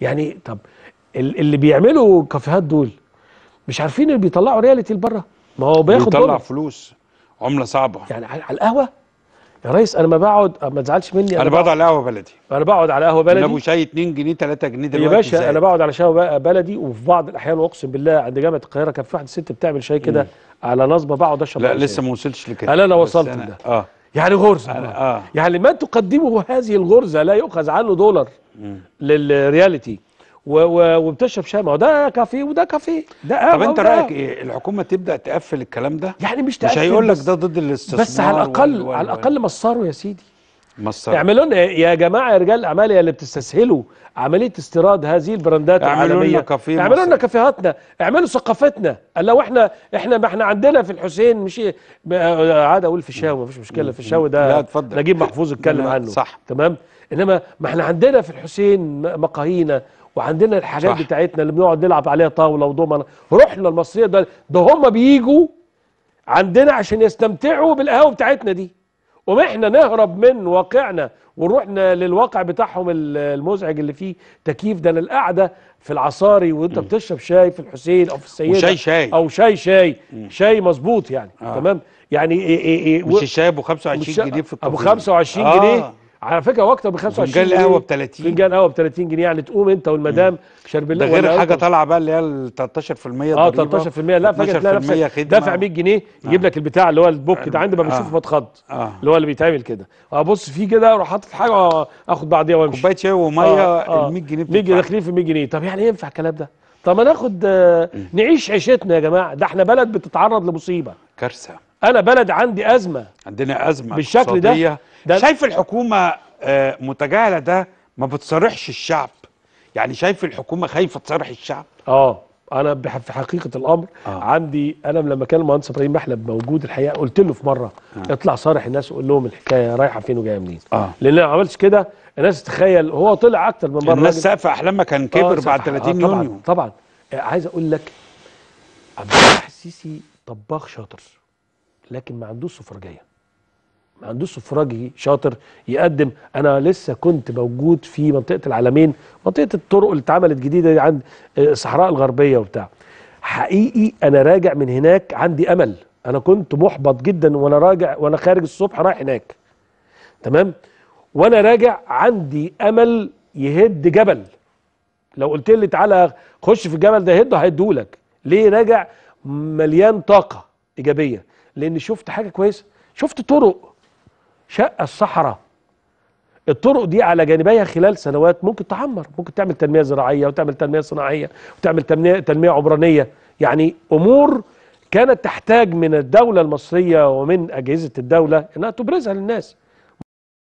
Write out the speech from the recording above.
يعني طب اللي بيعملوا كافيهات دول مش عارفين اللي بيطلعوا رياليتي لبره ما هو بياخد بيطلع دولة. فلوس عمله صعبه يعني على القهوه يا ريس انا ما بقعد ما تزعلش مني انا, أنا بقعد على قهوه بلدي انا بقعد على قهوه بلدي ابو شاي 2 جنيه 3 جنيه دلوقتي يا باشا زي. انا بقعد على شاي بلدي وفي بعض الاحيان اقسم بالله عند جامعه القاهره كان في واحده ست بتعمل شاي كده على نصبه بقعد اشرب لا لسه ما وصلتش لكده انا انا وصلت لده اه يعني غرزه آه. يعني ما تقدمه هذه الغرزه لا يؤخذ عنه دولار للرياليتي وبتشرب شاي ما هو ده كافيه وده كافيه ده طب انت رايك ايه الحكومه تبدا تقفل الكلام ده يعني مش تقفل مش هيقول لك ده ضد الاستثمار بس على الاقل وال وال على الاقل مصروا يا سيدي مصروا اعملوا لنا يا جماعه يا رجال الاعمال يا اللي بتستسهلوا عمليه استيراد هذه البراندات اعملوا لنا كافيه اعملوا لنا كافيهاتنا اعملوا ثقافتنا لو احنا احنا ما احنا عندنا في الحسين مش آه، عاد اقول في الشاوي مفيش مشكله في الشاوي ده لا اتفضل نجيب محفوظ اتكلم عنه صح تمام انما ما احنا عندنا في الحسين مقاهينا وعندنا الحاجات صح. بتاعتنا اللي بنقعد نلعب عليها طاوله ودومنه رحنا المصريه ده ده هم بيجوا عندنا عشان يستمتعوا بالقهوه بتاعتنا دي وإحنا نهرب من واقعنا ونروح للواقع بتاعهم المزعج اللي فيه تكييف ده انا القعده في العصاري وانت بتشرب شاي في الحسين او في السيده وشاي شاي او شاي شاي م. شاي مظبوط يعني آه. تمام يعني إيه إيه إيه مش الشاي ابو 25 جنيه في الكافيه ابو 25 آه. جنيه على فكره هو اكتر ب 25 فنجان القهوه ب 30 فنجان قهوه ب 30 جنيه يعني تقوم انت والمدام شرب ده غير حاجه طالعه بقى اللي هي ال 13% اه 13% لا فجاه تلاقي دافع 100 جنيه يجيب آه. لك البتاع اللي هو البوك آه. ده عندي ما بشوفه بتخض آه. اللي هو اللي بيتعمل كده ابص فيه كده اروح حاطط حاجه اخد بعضيها وامشي كوبايه شاي وميه ال 100 جنيه 100 جنيه داخلين في 100 جنيه طب يعني ينفع الكلام ده؟ طب ما ناخد نعيش عيشتنا يا جماعه ده احنا بلد بتتعرض لمصيبه كارثه انا بلد عندي ازمه عندنا ازمه بالشكل ده, ده شايف الحكومه آه، متجاهله ده ما بتصرحش الشعب يعني شايف الحكومه خايفه تصرح الشعب اه انا في حقيقه الامر آه. عندي انا لما كان المهندس ابراهيم محلب موجود الحقيقه قلت له في مره آه. اطلع صارح الناس وقول لهم الحكايه رايحه فين وجايه منين آه. لان لو عملتش كده الناس تتخيل هو طلع اكتر من مره الناس سقف احلامها كان كبر آه بعد 30 آه يونيو طبعا, طبعا عايز اقول لك عبد الفتاح السيسي طباخ شاطر لكن ما عندوش سفرجيه ما عندوش سفرجي شاطر يقدم انا لسه كنت موجود في منطقه العالمين منطقه الطرق اللي اتعملت جديده دي عند آه، الصحراء الغربيه وبتاع حقيقي انا راجع من هناك عندي امل انا كنت محبط جدا وانا راجع وانا خارج الصبح رايح هناك تمام وانا راجع عندي امل يهد جبل لو قلت لي تعالى خش في الجبل ده هده هيدهولك ليه راجع مليان طاقه ايجابيه لان شفت حاجه كويسه شفت طرق شقه الصحراء الطرق دي على جانبيها خلال سنوات ممكن تعمر ممكن تعمل تنميه زراعيه وتعمل تنميه صناعيه وتعمل تنميه تنميه عمرانيه يعني امور كانت تحتاج من الدوله المصريه ومن اجهزه الدوله انها تبرزها للناس